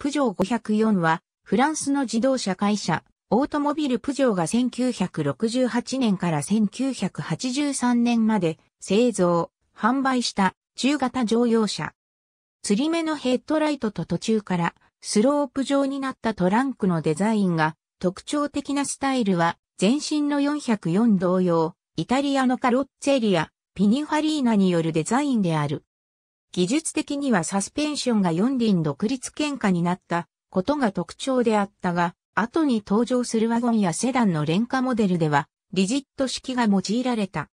プジョー504は、フランスの自動車会社、オートモビルプジョーが1968年から1983年まで製造、販売した中型乗用車。釣り目のヘッドライトと途中からスロープ状になったトランクのデザインが特徴的なスタイルは全身の404同様、イタリアのカロッツェリア、ピニファリーナによるデザインである。技術的にはサスペンションが4輪独立喧嘩になったことが特徴であったが、後に登場するワゴンやセダンの廉価モデルでは、リジット式が用いられた。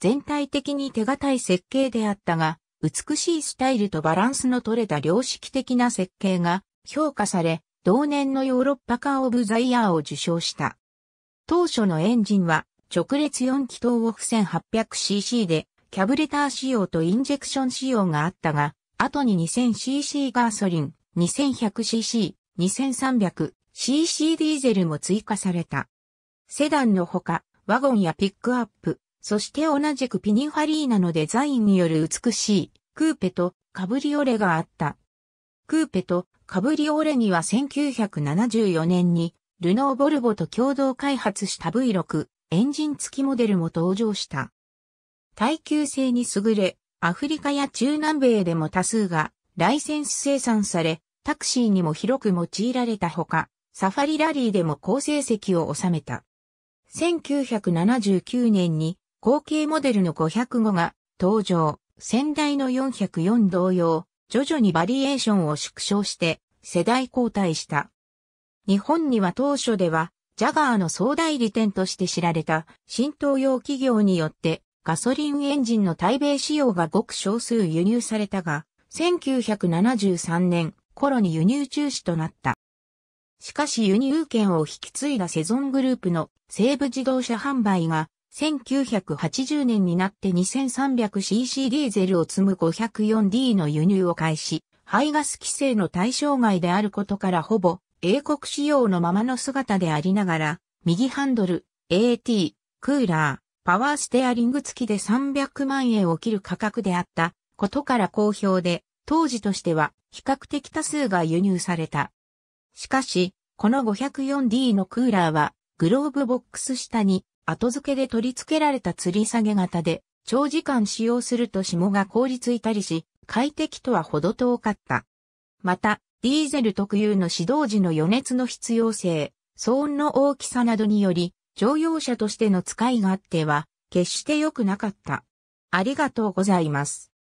全体的に手堅い設計であったが、美しいスタイルとバランスの取れた良識的な設計が評価され、同年のヨーロッパカー・オブ・ザ・イヤーを受賞した。当初のエンジンは直列4気筒オフ 1800cc でキャブレター仕様とインジェクション仕様があったが、後に 2000cc ガーソリン、2100cc、2300cc ディーゼルも追加された。セダンのほか、ワゴンやピックアップ、そして同じくピニファリーナのデザインによる美しいクーペとカブリオレがあった。クーペとカブリオレには1974年にルノーボルボと共同開発した V6 エンジン付きモデルも登場した。耐久性に優れ、アフリカや中南米でも多数がライセンス生産され、タクシーにも広く用いられたほか、サファリラリーでも好成績を収めた。1979年に後継モデルの505が登場、先代の404同様、徐々にバリエーションを縮小して世代交代した。日本には当初では、ジャガーの総代理店として知られた新東洋企業によってガソリンエンジンの対米仕様がごく少数輸入されたが、1973年頃に輸入中止となった。しかし輸入権を引き継いだセゾングループの西部自動車販売が1980年になって 2300cc ディーゼルを積む 504D の輸入を開始、排ガス規制の対象外であることからほぼ英国仕様のままの姿でありながら、右ハンドル、AT、クーラー、パワーステアリング付きで300万円を切る価格であったことから好評で、当時としては比較的多数が輸入された。しかし、この 504D のクーラーは、グローブボックス下に後付けで取り付けられた吊り下げ型で、長時間使用すると霜が凍りついたりし、快適とはほど遠かった。また、ディーゼル特有の始動時の余熱の必要性、騒音の大きさなどにより、乗用車としての使い勝手は決して良くなかった。ありがとうございます。